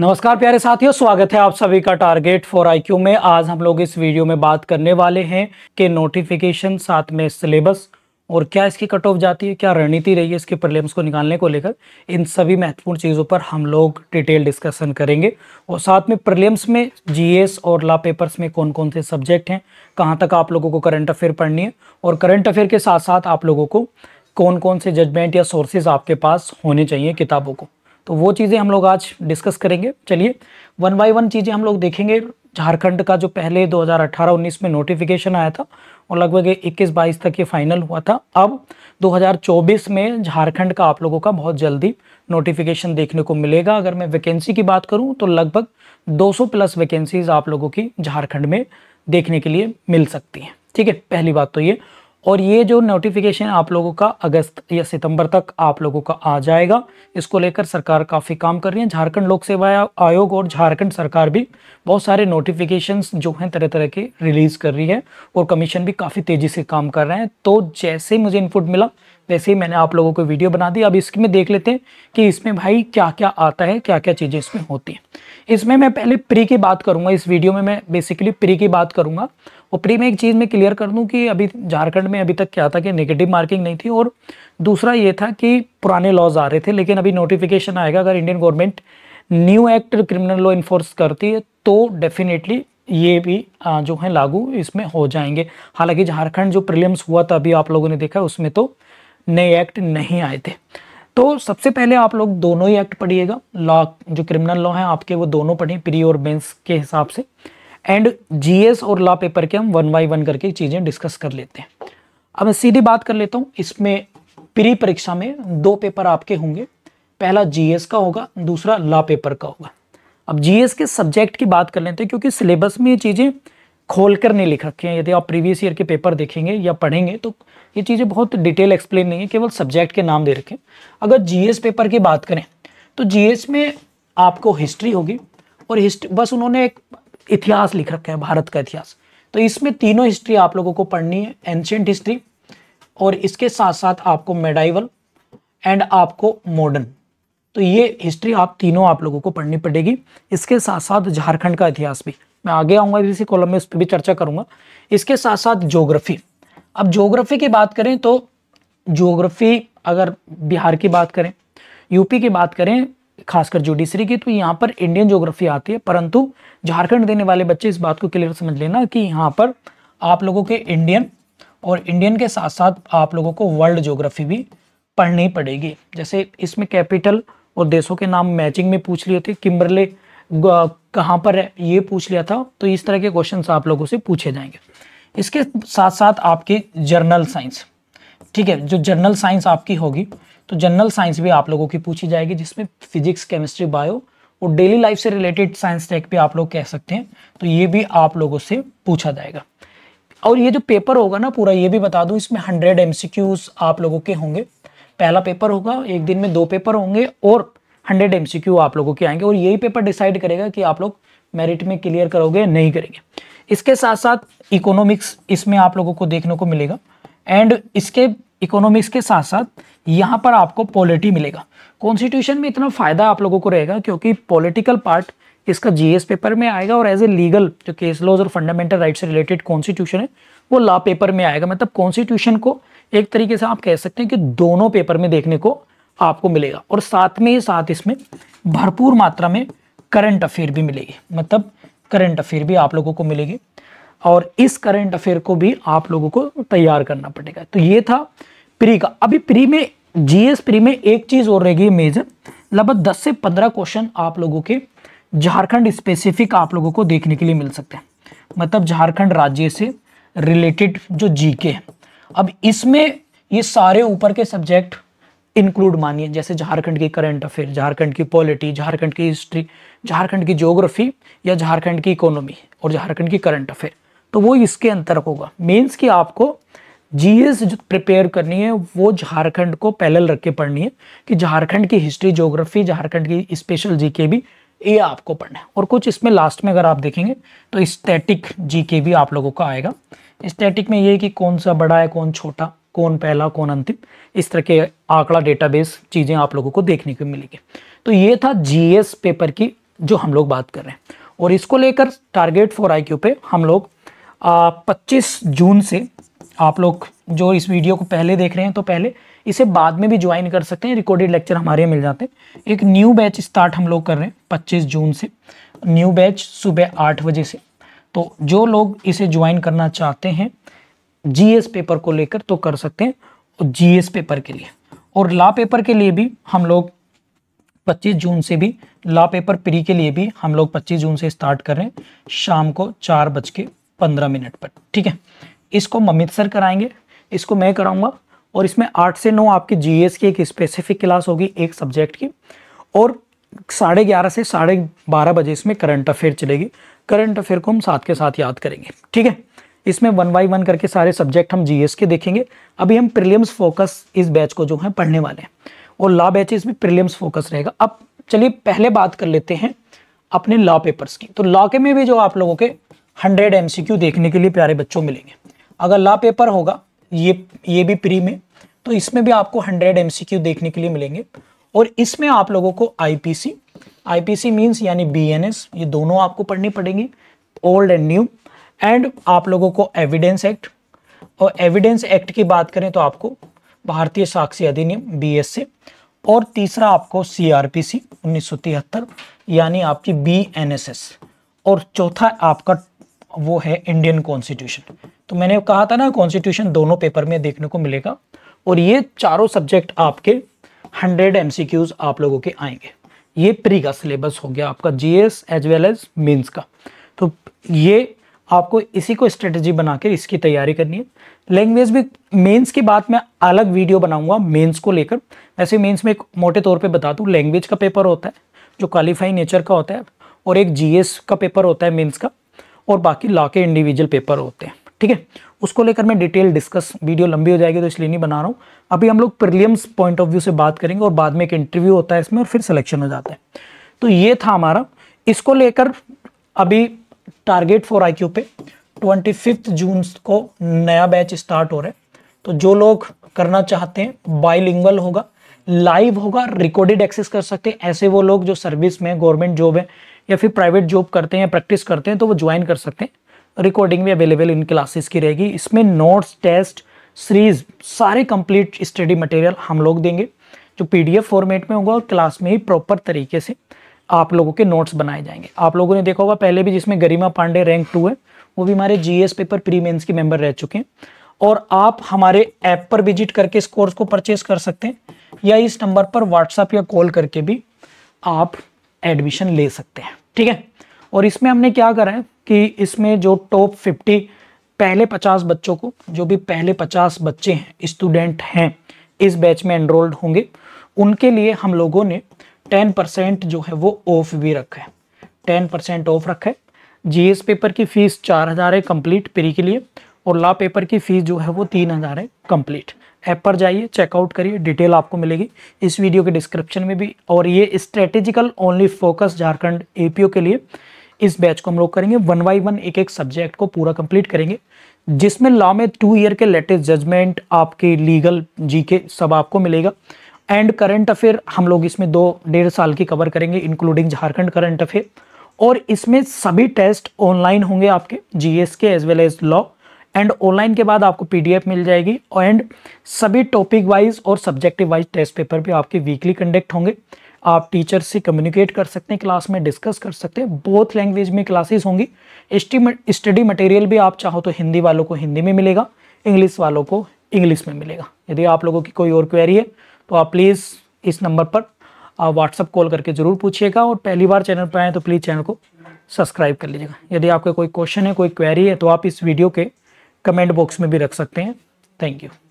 नमस्कार प्यारे साथियों स्वागत है आप सभी का टारगेट फॉर आईक्यू में आज हम लोग इस वीडियो में बात करने वाले हैं कि नोटिफिकेशन साथ में सिलेबस और क्या इसकी कट ऑफ जाती है क्या रणनीति रही है इसके प्रॉब्लम्स को निकालने को लेकर इन सभी महत्वपूर्ण चीज़ों पर हम लोग डिटेल डिस्कशन करेंगे और साथ में प्रॉब्लम्स में जीएस और ला पेपर्स में कौन कौन से सब्जेक्ट हैं कहाँ तक आप लोगों को करंट अफेयर पढ़नी है और करंट अफेयर के साथ साथ आप लोगों को कौन कौन से जजमेंट या सोर्सेज आपके पास होने चाहिए किताबों को तो वो चीज़ें हम लोग आज डिस्कस करेंगे चलिए वन बाई वन चीज़ें हम लोग देखेंगे झारखंड का जो पहले 2018-19 में नोटिफिकेशन आया था और लगभग 21-22 तक ये फाइनल हुआ था अब 2024 में झारखंड का आप लोगों का बहुत जल्दी नोटिफिकेशन देखने को मिलेगा अगर मैं वैकेंसी की बात करूं तो लगभग 200 प्लस वैकेंसीज आप लोगों की झारखंड में देखने के लिए मिल सकती हैं ठीक है पहली बात तो ये और ये जो नोटिफिकेशन आप लोगों का अगस्त या सितंबर तक आप लोगों का आ जाएगा इसको लेकर सरकार काफ़ी काम कर रही है झारखंड लोक सेवा आयोग और झारखंड सरकार भी बहुत सारे नोटिफिकेशन जो हैं तरह तरह के रिलीज़ कर रही है और कमीशन भी काफ़ी तेज़ी से काम कर रहे हैं तो जैसे मुझे इनपुट मिला वैसे ही मैंने आप लोगों को वीडियो बना दी अब इसमें देख लेते हैं कि इसमें भाई क्या क्या आता है क्या क्या चीज़ें इसमें होती हैं इसमें मैं पहले प्री की बात करूंगा इस वीडियो में मैं बेसिकली प्री की बात करूंगा और प्री में एक चीज़ मैं क्लियर कर दूँ कि अभी झारखंड में अभी तक क्या था कि नेगेटिव मार्किंग नहीं थी और दूसरा ये था कि पुराने लॉज आ रहे थे लेकिन अभी नोटिफिकेशन आएगा अगर Indian government new act criminal law enforce करती है तो डेफिनेटली ये भी जो है लागू इसमें हो जाएंगे हालांकि झारखंड जो प्रीलियम्स हुआ था अभी आप लोगों ने देखा उसमें तो नए एक्ट नहीं आए थे तो सबसे पहले आप लोग दोनों ही एक्ट पढ़िएगा लॉ जो क्रिमिनल लॉ है आपके वो दोनों पढ़ें प्री और बेंस के हिसाब से एंड जीएस और लॉ पेपर के हम वन बाई वन करके चीज़ें डिस्कस कर लेते हैं अब मैं सीधी बात कर लेता हूँ इसमें प्री परीक्षा में दो पेपर आपके होंगे पहला जीएस का होगा दूसरा लॉ पेपर का होगा अब जीएस के सब्जेक्ट की बात कर लेते हैं क्योंकि सिलेबस में ये चीज़ें खोल कर नहीं लिख रखे हैं यदि आप प्रीवियस ईयर के पेपर देखेंगे या पढ़ेंगे तो ये चीज़ें बहुत डिटेल एक्सप्लेन नहीं है केवल सब्जेक्ट के नाम दे रखे अगर जीएस पेपर की बात करें तो जीएस में आपको हिस्ट्री होगी और हिस्ट्री बस उन्होंने एक इतिहास लिख रखा है भारत का इतिहास तो इसमें तीनों हिस्ट्री आप लोगों को पढ़नी है एंशेंट हिस्ट्री और इसके साथ साथ आपको मेडाइवल एंड आपको मॉडर्न तो ये हिस्ट्री आप तीनों आप लोगों को पढ़नी पड़ेगी इसके साथ साथ झारखंड का इतिहास भी मैं आगे आऊँगा इसी कॉलम में उस पर भी चर्चा करूंगा इसके साथ साथ ज्योग्राफी अब ज्योग्राफी की बात करें तो ज्योग्राफी अगर बिहार की बात करें यूपी की बात करें खासकर जुडिशरी की तो यहाँ पर इंडियन ज्योग्राफी आती है परंतु झारखंड देने वाले बच्चे इस बात को क्लियर समझ लेना कि यहाँ पर आप लोगों के इंडियन और इंडियन के साथ साथ आप लोगों को वर्ल्ड जोग्राफी भी पढ़नी पड़ेगी जैसे इसमें कैपिटल और देशों के नाम मैचिंग में पूछ लिए थे किम्बरले कहाँ पर है ये पूछ लिया था तो इस तरह के क्वेश्चन आप लोगों से पूछे जाएंगे इसके साथ साथ आपके जर्नल साइंस ठीक है जो जर्नल साइंस आपकी होगी तो जर्नल साइंस भी आप लोगों की पूछी जाएगी जिसमें फिजिक्स केमिस्ट्री बायो और डेली लाइफ से रिलेटेड साइंस टेक भी आप लोग कह सकते हैं तो ये भी आप लोगों से पूछा जाएगा और ये जो पेपर होगा ना पूरा ये भी बता दूं इसमें हंड्रेड एम आप लोगों के होंगे पहला पेपर होगा एक दिन में दो पेपर होंगे और हंड्रेड एम आप लोगों के आएंगे और यही पेपर डिसाइड करेगा कि आप लोग मेरिट में क्लियर करोगे नहीं करेंगे इसके साथ साथ इकोनॉमिक्स इसमें आप लोगों को देखने को मिलेगा एंड इसके इकोनॉमिक्स के साथ साथ यहाँ पर आपको पॉलिटी मिलेगा कॉन्स्टिट्यूशन में इतना फ़ायदा आप लोगों को रहेगा क्योंकि पॉलिटिकल पार्ट इसका जीएस पेपर में आएगा और एज ए लीगल जो केस लॉज और फंडामेंटल राइट से रिलेटेड कॉन्स्टिट्यूशन है वो लॉ पेपर में आएगा मतलब कॉन्स्टिट्यूशन को एक तरीके से आप कह सकते हैं कि दोनों पेपर में देखने को आपको मिलेगा और साथ में ही साथ इसमें भरपूर मात्रा में करंट अफेयर भी मिलेगी मतलब करंट अफेयर भी आप लोगों को मिलेगी और इस करंट अफेयर को भी आप लोगों को तैयार करना पड़ेगा तो ये था प्री का अभी प्री में जीएस प्री में एक चीज़ और रहेगी मेजर लगभग 10 से 15 क्वेश्चन आप लोगों के झारखंड स्पेसिफिक आप लोगों को देखने के लिए मिल सकते हैं मतलब झारखंड राज्य से रिलेटेड जो जीके है अब इसमें ये सारे ऊपर के सब्जेक्ट इंक्लूड मानिए जैसे झारखंड की करंट अफेयर झारखंड की पॉलिटी झारखंड की हिस्ट्री झारखंड की ज्योग्राफी या झारखंड की इकोनॉमी और झारखंड की करंट अफेयर तो वो इसके अंतर होगा मीन्स कि आपको जीएस जो प्रिपेयर करनी है वो झारखंड को पैरेलल रख के पढ़नी है कि झारखंड की हिस्ट्री ज्योग्राफी झारखंड की स्पेशल जीके भी ये आपको पढ़ना है और कुछ इसमें लास्ट में अगर आप देखेंगे तो स्टैटिक जीके भी आप लोगों का आएगा स्टैटिक में ये कि कौन सा बड़ा है कौन छोटा कौन पहला कौन अंतिम इस तरह के आंकड़ा डेटाबेस चीज़ें आप लोगों को देखने को मिलेगी तो ये था जीएस पेपर की जो हम लोग बात कर रहे हैं और इसको लेकर टारगेट फॉर आई पे हम लोग पच्चीस जून से आप लोग जो इस वीडियो को पहले देख रहे हैं तो पहले इसे बाद में भी ज्वाइन कर सकते हैं रिकॉर्डेड लेक्चर हमारे मिल जाते हैं एक न्यू बैच स्टार्ट हम लोग कर रहे हैं 25 जून से न्यू बैच सुबह आठ बजे से तो जो लोग इसे ज्वाइन करना चाहते हैं जीएस पेपर को लेकर तो कर सकते हैं और जीएस पेपर के लिए और लॉ पेपर के लिए भी हम लोग 25 जून से भी लॉ पेपर प्री के लिए भी हम लोग 25 जून से स्टार्ट कर रहे हैं शाम को चार बज के पंद्रह मिनट पर ठीक है इसको ममित सर कराएंगे इसको मैं कराऊंगा और इसमें आठ से नौ आपके जीएस की एक स्पेसिफिक क्लास होगी एक सब्जेक्ट की और साढ़े ग्यारह से साढ़े बारह बजे इसमें करंट अफेयर चलेगी करंट अफेयर को हम साथ के साथ याद करेंगे ठीक है इसमें वन बाई वन करके सारे सब्जेक्ट हम जीएस के देखेंगे अभी हम प्रिलियम्स फोकस इस बैच को जो है पढ़ने वाले हैं और लॉ बैचेस इसमें प्रिलियम्स फोकस रहेगा अब चलिए पहले बात कर लेते हैं अपने लॉ पेपर्स की तो लॉ के में भी जो आप लोगों के हंड्रेड एम देखने के लिए प्यारे बच्चों मिलेंगे अगर लॉ पेपर होगा ये ये भी प्री में तो इसमें भी आपको हंड्रेड एम देखने के लिए मिलेंगे और इसमें आप लोगों को आई पी सी यानी बी एन एस ये दोनों आपको पढ़ने पड़ेंगे ओल्ड एंड न्यू एंड आप लोगों को एविडेंस एक्ट और एविडेंस एक्ट की बात करें तो आपको भारतीय साक्षी अधिनियम बी एस और तीसरा आपको सी आर पी सी उन्नीस यानी आपकी बी एन एस एस और चौथा आपका वो है इंडियन कॉन्स्टिट्यूशन तो मैंने कहा था ना कॉन्स्टिट्यूशन दोनों पेपर में देखने को मिलेगा और ये चारों सब्जेक्ट आपके 100 एमसीक्यूज आप लोगों के आएंगे ये प्री का सिलेबस हो गया आपका GS as well as mains का तो ये आपको इसी को स्ट्रेटजी बना के इसकी तैयारी करनी है लैंग्वेज भी मेंस की बात मैं अलग वीडियो बनाऊंगा मेंस को लेकर वैसे मेंस में एक मोटे तौर पे बता दूँ लैंग्वेज का पेपर होता है जो क्वालिफाई नेचर का होता है और एक जीएस का पेपर होता है मेंस का और बाकी लॉ के इंडिविजुअल पेपर होते हैं ठीक है उसको लेकर मैं डिटेल डिस्कस वीडियो लंबी हो जाएगी तो इसलिए नहीं बना रहा हूँ अभी हम लोग प्रिलियम्स पॉइंट ऑफ व्यू से बात करेंगे और बाद में एक इंटरव्यू होता है इसमें और फिर सिलेक्शन हो जाता है तो ये था हमारा इसको लेकर अभी टारगेट फॉर आईक्यू पे ट्वेंटी फिफ्थ जून को नया बैच स्टार्ट हो रहा है तो जो लोग करना चाहते हैं बाइलिंगल होगा लाइव होगा रिकॉर्डेड एक्सेस कर सकते हैं ऐसे वो लोग जो सर्विस में गवर्नमेंट जॉब है या फिर प्राइवेट जॉब करते हैं प्रैक्टिस करते हैं तो वो ज्वाइन कर सकते हैं रिकॉर्डिंग भी अवेलेबल इन क्लासेस की रहेगी इसमें नोट्स टेस्ट सीरीज सारे कंप्लीट स्टडी मटेरियल हम लोग देंगे जो पीडीएफ फॉर्मेट में होगा और क्लास में ही प्रॉपर तरीके से आप लोगों के नोट्स बनाए जाएंगे आप लोगों ने देखा होगा पहले भी जिसमें गरिमा पांडे रैंक टू है वो भी हमारे जीएस पेपर प्री मेन्स के मेंबर रह चुके हैं और आप हमारे ऐप पर विजिट करके इस कोर्स को परचेज कर सकते हैं या इस नंबर पर व्हाट्सएप या कॉल करके भी आप एडमिशन ले सकते हैं ठीक है और इसमें हमने क्या करा है कि इसमें जो टॉप फिफ्टी पहले पचास बच्चों को जो भी पहले पचास बच्चे हैं स्टूडेंट हैं इस बैच में एनरोल्ड होंगे उनके लिए हम लोगों ने टेन परसेंट जो है वो ऑफ भी रखे टेन परसेंट ऑफ रखे है जीएस पेपर की फ़ीस चार हज़ार है कंप्लीट प्री के लिए और ला पेपर की फ़ीस जो है वो तीन हज़ार है कंप्लीट ऐप पर जाइए चेकआउट करिए डिटेल आपको मिलेगी इस वीडियो के डिस्क्रिप्शन में भी और ये strategical only focus Jharkhand A के लिए इस बैच को हम लोग करेंगे वन बाई वन एक एक सब्जेक्ट को पूरा कंप्लीट करेंगे जिसमें लॉ में टू ईयर के लेटेस्ट जजमेंट आपके लीगल जी के सब आपको मिलेगा एंड करंट अफेयर हम लोग इसमें दो डेढ़ साल की कवर करेंगे इंक्लूडिंग झारखंड करंट अफेयर और इसमें सभी टेस्ट ऑनलाइन होंगे आपके जीएस के as well as law and online के बाद आपको पीडीएफ मिल जाएगी एंड सभी टॉपिक वाइज और सब्जेक्टिव वाइज टेस्ट पेपर भी आपके वीकली कंडक्ट होंगे आप टीचर से कम्युनिकेट कर सकते हैं क्लास में डिस्कस कर सकते हैं बोथ लैंग्वेज में क्लासेस होंगी स्टडी मटेरियल भी आप चाहो तो हिंदी वालों को हिंदी में मिलेगा इंग्लिश वालों को इंग्लिश में मिलेगा यदि आप लोगों की कोई और क्वेरी है तो आप प्लीज़ इस नंबर पर आप व्हाट्सअप कॉल करके ज़रूर पूछिएगा और पहली बार चैनल पर आएँ तो प्लीज़ चैनल को सब्सक्राइब कर लीजिएगा यदि आपका कोई क्वेश्चन है कोई क्वेरी है तो आप इस वीडियो के कमेंट बॉक्स में भी रख सकते हैं थैंक यू